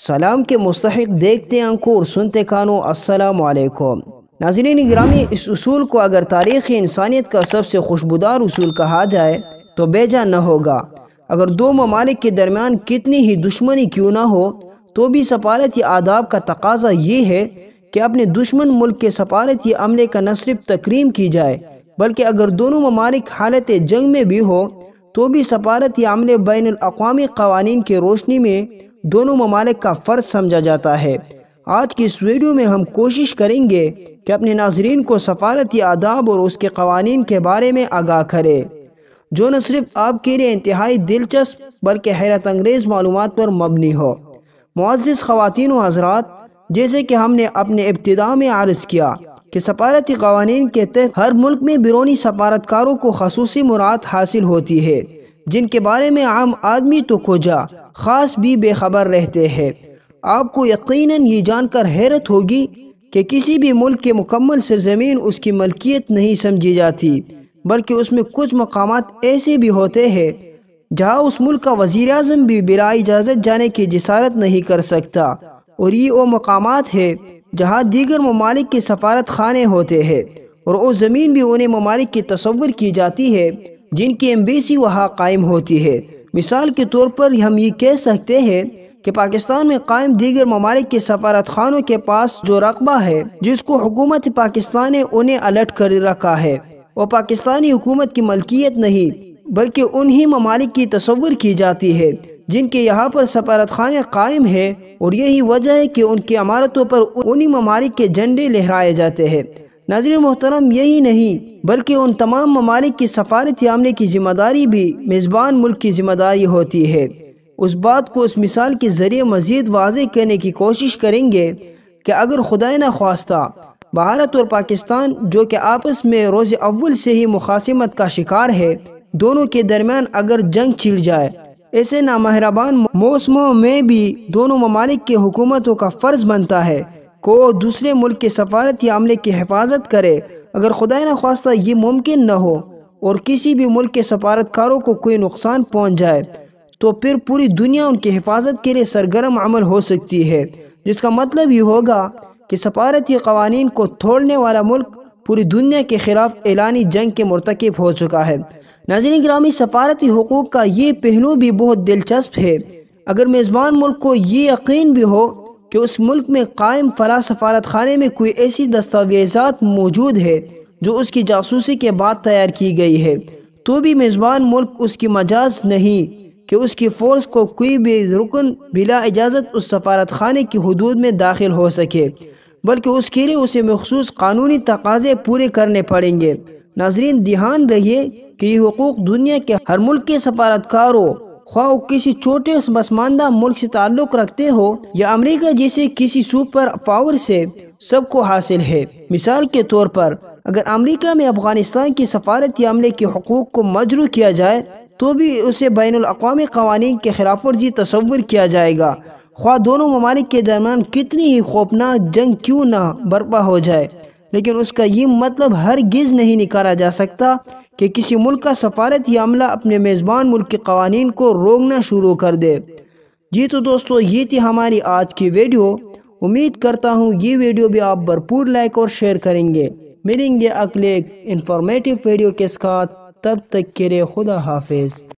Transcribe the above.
सलाम के मुस्तक देखते आंखों और सुनते कानों असलकुम नाजरीन ग्रामी इस असूल को अगर तारीख़ इंसानियत का सबसे खुशबूदार असूल कहा जाए तो बेजा न होगा अगर दो ममालिक के दरमियान कितनी ही दुश्मनी क्यों ना हो तो भी सफारती आदाब का तकाजा ये है कि अपने दुश्मन मुल्क के सफारती अमले का न सिर्फ तक्रीम की जाए बल्कि अगर दोनों ममालिक हालत जंग में भी हो तो भी सफारती अमले बैन अवी कवानीन की रोशनी में दोनों ममालिक का फ़र्ज समझा जाता है आज की इस वीडियो में हम कोशिश करेंगे कि अपने नाजरीन को सफारती आदाब और उसके कवानीन के बारे में आगाह करें जो न सिर्फ आपके लिए इंतहाई दिलचस्प बल्कि हैरत अंगेज़ मालूम पर मबनी हो मुआज़ ख़वान हजरात जैसे कि हमने अपने इब्तदा में आरज़ किया कि सफारती कवानीन के तहत हर मुल्क में बिरूनी सफारतकारों को खसूस मुराद हासिल होती है जिनके बारे में आम आदमी तो खोजा ख़ास भी बेखबर रहते हैं आपको यकीनन ये जानकर हैरत होगी कि किसी भी मुल्क के मुकम्मल सरजमीन उसकी मलकियत नहीं समझी जाती बल्कि उसमें कुछ मकाम ऐसे भी होते हैं जहाँ उस मुल्क का वज़ी अजम भी बिला इजाज़त जाने की जसारत नहीं कर सकता और ये वो मकाम है जहाँ दीगर ममालिक के सफारत खाने होते हैं और वो ज़मीन भी उन्हें ममालिक की तस्वुर की जाती है जिनकी एम्बेसी वहाँ कायम होती है मिसाल के तौर पर हम ये कह सकते हैं कि पाकिस्तान में कायम दीगर ममालिक के सफारत खानों के पास जो रकबा है जिसको हुकूमत पाकिस्तान ने उन्हें अलर्ट कर रखा है और पाकिस्तानी हुकूमत की मलकियत नहीं बल्कि उन्ही ममालिक की तस्वुर की जाती है जिनके यहाँ पर सफारत खाने कायम है और यही वजह है कि उनकी इमारतों पर उन्हीं ममालिक के झंडे लहराए जाते हैं नजर मोहतरम यही नहीं बल्कि उन तमाम ममालिक की सफारत आमने की जिम्मेदारी भी मेज़बान मुल्क की जिम्मेदारी होती है उस बात को उस मिसाल के ज़रिए मज़ीद वाज करने की कोशिश करेंगे कि अगर खुदा न ख्वास्ता भारत और पाकिस्तान जो कि आपस में रोज़ अव्वल से ही मुखासमत का शिकार है दोनों के दरमियान अगर जंग छिड़ जाए ऐसे नामहराबान मौसमों में भी दोनों ममालिक के हुकूमतों का फ़र्ज़ बनता है को दूसरे मुल्क के सफारती अमले की हिफाजत करे अगर खुदा न खास्ता ये मुमकिन न हो और किसी भी मुल्क के सफारतकारों को कोई नुकसान पहुँच जाए तो फिर पूरी दुनिया उनकी हिफाजत के लिए सरगर्म अमल हो सकती है जिसका मतलब ये होगा कि सफारती कवानीन को तोड़ने वाला मुल्क पूरी दुनिया के खिलाफ एलानी जंग के मरतकब हो चुका है नाजिन ग्रामी सफारती हकूक़ का ये पहलू भी बहुत दिलचस्प है अगर मेज़बान मुल्क को ये यकीन भी हो कि उस मुल्क में कायम फला सफारत खाने में कोई ऐसी दस्तावेज़ा मौजूद है जो उसकी जासूसी के बाद तैयार की गई है तो भी मेज़बान मुल्क उसकी मजाज नहीं कि उसकी फ़ोर्स को कोई भी रुकन बिला इजाज़त उस सफारत खाने की हदूद में दाखिल हो सके बल्कि उसके लिए उसे मखसूस कानूनी तकाजे पूरे करने पड़ेंगे नाजरीन ध्यान रहिए कि ये हकूक़ दुनिया के हर मुल्क के सफारतकारों ख्वाह किसी छोटे पसमानदा मुल्क से ताल्लुक़ रखते हो या अमेरिका जैसे किसी सुपर पावर से सबको हासिल है मिसाल के तौर पर अगर अमेरिका में अफगानिस्तान की सफारती अमले के हकूक़ को मजरू किया जाए तो भी उसे बैन अवी कवानीन के खिलाफ वर्जी तस्वर किया जाएगा ख्वा दोनों ममालिक के दरमियान कितनी ही खौफनाक जंग क्यों ना बर्पा हो जाए लेकिन उसका ये मतलब हर गिज़ नहीं निकाला जा सकता कि किसी मुल्क का सफारती अमला अपने मेज़बान मुल्क के कवानीन को रोकना शुरू कर दे जी तो दोस्तों ये थी हमारी आज की वीडियो उम्मीद करता हूँ ये वीडियो भी आप भरपूर लाइक और शेयर करेंगे मिलेंगे अगले इंफॉर्मेटिव इन्फॉर्मेटिव वीडियो के साथ तब तक के लिए खुदा हाफिज़